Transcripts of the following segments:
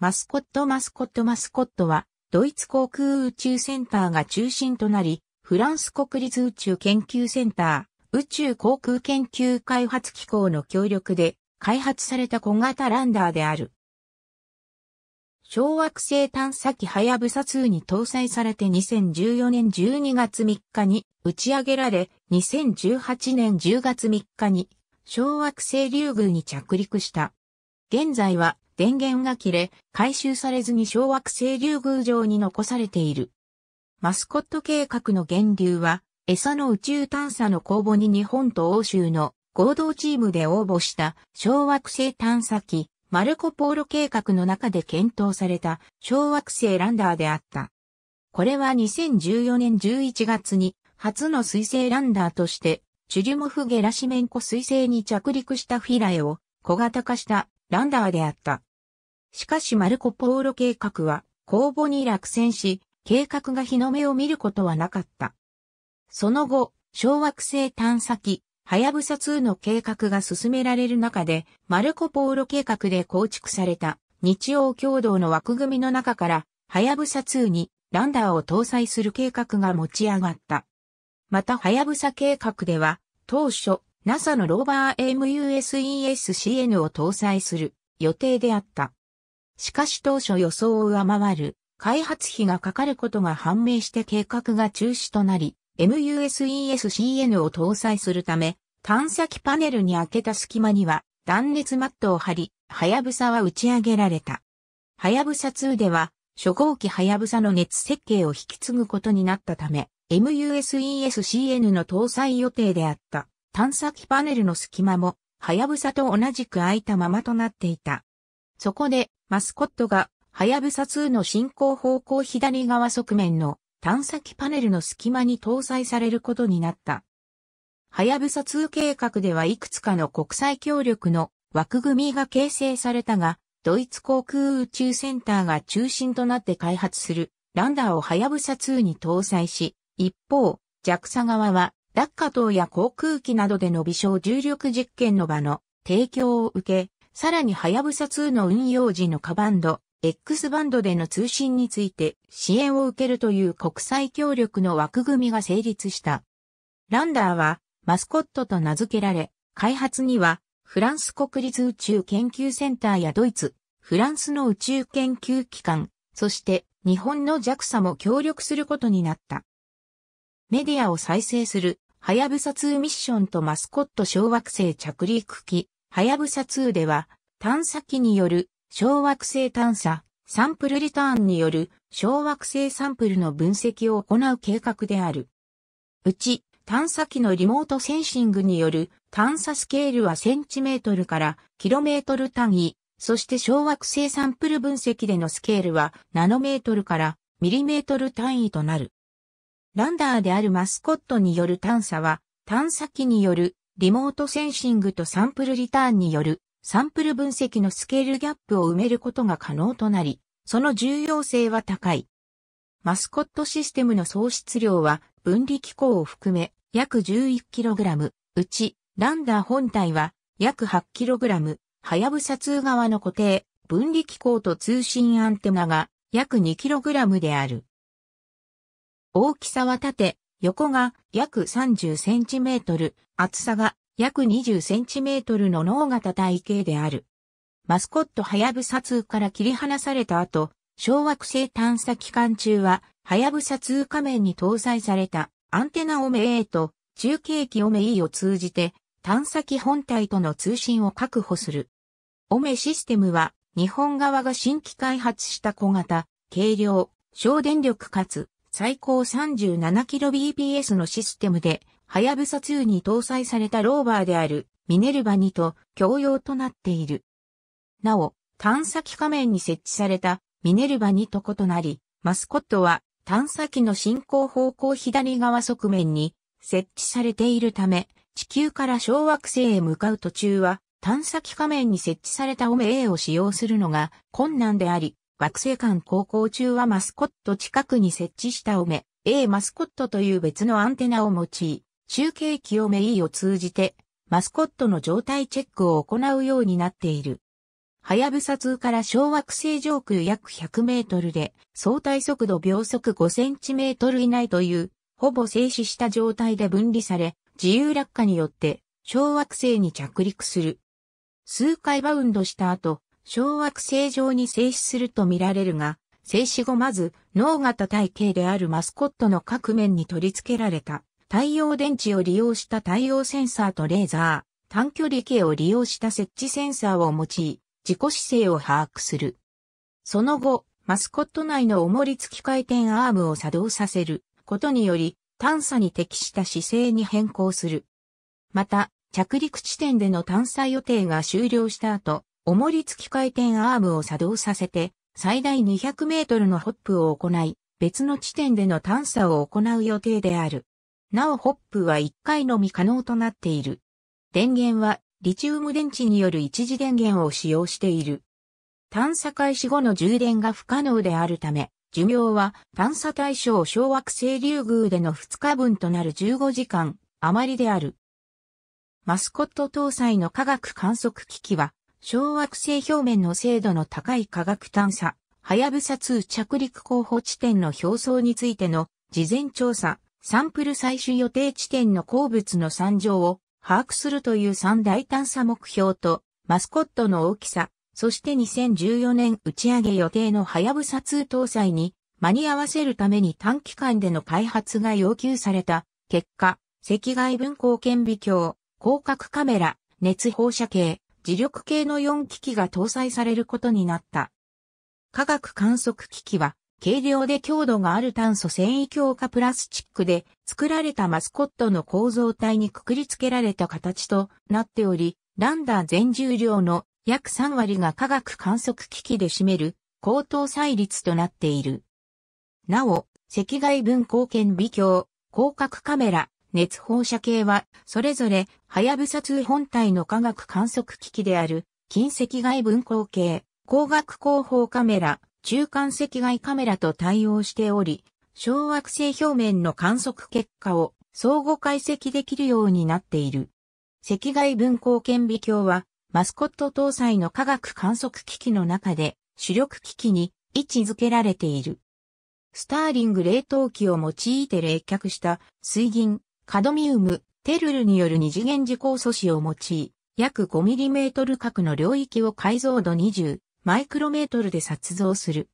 マスコットマスコットマスコットは、ドイツ航空宇宙センターが中心となり、フランス国立宇宙研究センター、宇宙航空研究開発機構の協力で開発された小型ランダーである。小惑星探査機ハヤブサ2に搭載されて2014年12月3日に打ち上げられ、2018年10月3日に小惑星リュウグウに着陸した。現在は電源が切れ、回収されずに小惑星竜宮城に残されている。マスコット計画の源流は、餌の宇宙探査の公募に日本と欧州の合同チームで応募した小惑星探査機マルコポーロ計画の中で検討された小惑星ランダーであった。これは2014年11月に初の水星ランダーとしてチュリュモフ・ゲラシメンコ水星に着陸したフィラエを小型化したランダーであった。しかしマルコ・ポーロ計画は公募に落選し、計画が日の目を見ることはなかった。その後、小惑星探査機、はやぶさ2の計画が進められる中で、マルコ・ポーロ計画で構築された日曜共同の枠組みの中から、はやぶさ2にランダーを搭載する計画が持ち上がった。また、はやぶさ計画では、当初、NASA のローバー MUSESCN を搭載する予定であった。しかし当初予想を上回る開発費がかかることが判明して計画が中止となり、MUSESCN を搭載するため、探査機パネルに開けた隙間には断熱マットを張り、はやぶさは打ち上げられた。はやぶさ2では、初号機はやぶさの熱設計を引き継ぐことになったため、MUSESCN の搭載予定であった探査機パネルの隙間も、はやぶさと同じく空いたままとなっていた。そこで、マスコットが、はやぶさ2の進行方向左側側面の探査機パネルの隙間に搭載されることになった。はやぶさ2計画ではいくつかの国際協力の枠組みが形成されたが、ドイツ航空宇宙センターが中心となって開発するランダーをはやぶさ2に搭載し、一方、JAXA 側は落下等や航空機などでの微小重力実験の場の提供を受け、さらにはやぶさ2の運用時のカバンド、X バンドでの通信について支援を受けるという国際協力の枠組みが成立した。ランダーはマスコットと名付けられ、開発にはフランス国立宇宙研究センターやドイツ、フランスの宇宙研究機関、そして日本の JAXA も協力することになった。メディアを再生する、はやぶさ2ミッションとマスコット小惑星着陸機、はやぶさ2では、探査機による小惑星探査、サンプルリターンによる小惑星サンプルの分析を行う計画である。うち、探査機のリモートセンシングによる探査スケールはセンチメートルからキロメートル単位、そして小惑星サンプル分析でのスケールはナノメートルからミリメートル単位となる。ランダーであるマスコットによる探査は探査機によるリモートセンシングとサンプルリターンによるサンプル分析のスケールギャップを埋めることが可能となり、その重要性は高い。マスコットシステムの総質量は分離機構を含め約 11kg、うちランダー本体は約 8kg、はやぶさ2側の固定、分離機構と通信アンテナが約 2kg である。大きさは縦横が約30センチメートル、厚さが約20センチメートルの脳型体型である。マスコットハヤブサ2から切り離された後、小惑星探査期間中は、ハヤブサ2仮面に搭載されたアンテナオメ A と中継機オメ E を通じて探査機本体との通信を確保する。オメシステムは日本側が新規開発した小型、軽量、省電力かつ最高 37kbps のシステムで、はやぶさ2に搭載されたローバーであるミネルバ2と共用となっている。なお、探査機仮面に設置されたミネルバ2と異なり、マスコットは探査機の進行方向左側側面に設置されているため、地球から小惑星へ向かう途中は探査機仮面に設置されたオメ A を使用するのが困難であり、惑星間航行中はマスコット近くに設置したおめ、A マスコットという別のアンテナを用い、集計機をメイを通じて、マスコットの状態チェックを行うようになっている。はやぶさ2から小惑星上空約100メートルで、相対速度秒速5センチメートル以内という、ほぼ静止した状態で分離され、自由落下によって、小惑星に着陸する。数回バウンドした後、小惑星上に静止すると見られるが、静止後まず、脳型体系であるマスコットの各面に取り付けられた、太陽電池を利用した太陽センサーとレーザー、短距離計を利用した設置センサーを用い、自己姿勢を把握する。その後、マスコット内の重り付き回転アームを作動させることにより、探査に適した姿勢に変更する。また、着陸地点での探査予定が終了した後、重り付き回転アームを作動させて、最大200メートルのホップを行い、別の地点での探査を行う予定である。なおホップは1回のみ可能となっている。電源はリチウム電池による一時電源を使用している。探査開始後の充電が不可能であるため、寿命は探査対象小惑星リュウグウでの2日分となる15時間余りである。マスコット搭載の科学観測機器は小惑星表面の精度の高い科学探査、はやぶさ2着陸候補地点の表層についての事前調査、サンプル採取予定地点の鉱物の参上を把握するという三大探査目標と、マスコットの大きさ、そして2014年打ち上げ予定のはやぶさ2搭載に間に合わせるために短期間での開発が要求された結果、赤外分光顕微鏡、広角カメラ、熱放射系、磁力系の4機器が搭載されることになった。科学観測機器は、軽量で強度がある炭素繊維強化プラスチックで作られたマスコットの構造体にくくりつけられた形となっており、ランダー全重量の約3割が科学観測機器で占める高等歳率となっている。なお、赤外分光圏微鏡、広角カメラ、熱放射系は、それぞれ、はやぶさ2本体の科学観測機器である、近赤外分光系、光学広報カメラ、中間赤外カメラと対応しており、小惑星表面の観測結果を相互解析できるようになっている。赤外分光顕微鏡は、マスコット搭載の科学観測機器の中で主力機器に位置づけられている。スターリング冷凍機を用いて冷却した水銀、カドミウム、テルルによる二次元時光素子を用い、約 5mm 角の領域を解像度20マイクロメートルで撮像する。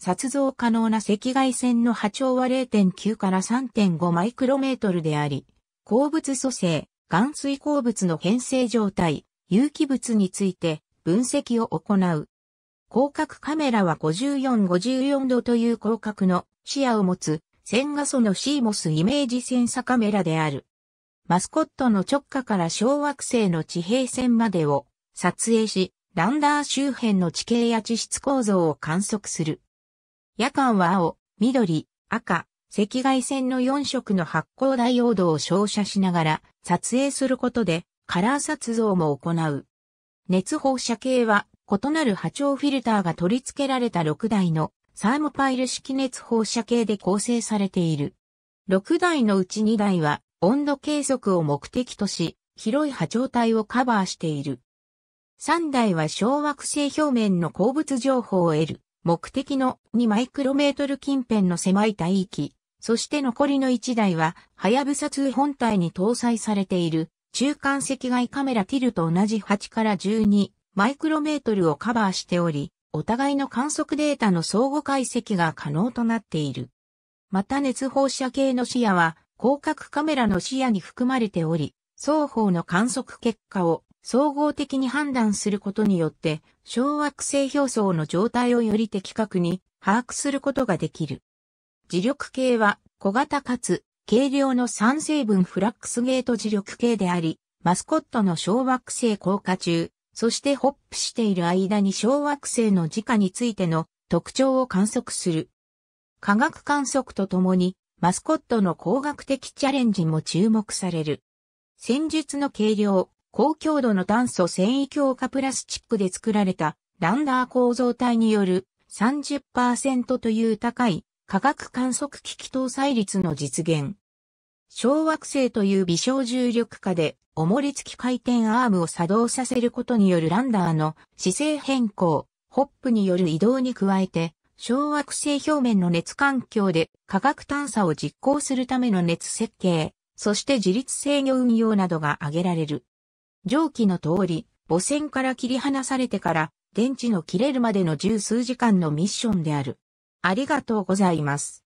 撮像可能な赤外線の波長は0.9から3.5マイクロメートルであり、鉱物組成、岩水鉱物の変成状態、有機物について分析を行う。広角カメラは5454度という広角の視野を持つ線画素のシーモスイメージセンサカメラである。マスコットの直下から小惑星の地平線までを撮影し、ランダー周辺の地形や地質構造を観測する。夜間は青、緑、赤、赤外線の4色の発光ダイオードを照射しながら撮影することでカラー撮像も行う。熱放射系は異なる波長フィルターが取り付けられた6台のサーモパイル式熱放射系で構成されている。6台のうち2台は温度計測を目的とし、広い波長帯をカバーしている。3台は小惑星表面の鉱物情報を得る、目的の2マイクロメートル近辺の狭い帯域、そして残りの1台は、はやぶさ2本体に搭載されている、中間赤外カメラティルと同じ8から12マイクロメートルをカバーしており、お互いの観測データの相互解析が可能となっている。また熱放射系の視野は広角カメラの視野に含まれており、双方の観測結果を総合的に判断することによって、小惑星表層の状態をより的確に把握することができる。磁力計は小型かつ軽量の3成分フラックスゲート磁力計であり、マスコットの小惑星降下中、そしてホップしている間に小惑星の時価についての特徴を観測する。科学観測とともに、マスコットの工学的チャレンジも注目される。戦術の軽量、高強度の炭素繊維強化プラスチックで作られたランダー構造体による30%という高い科学観測機器搭載率の実現。小惑星という微小重力下で、重り付き回転アームを作動させることによるランダーの姿勢変更、ホップによる移動に加えて、小惑星表面の熱環境で化学探査を実行するための熱設計、そして自律制御運用などが挙げられる。上記の通り、母船から切り離されてから電池の切れるまでの十数時間のミッションである。ありがとうございます。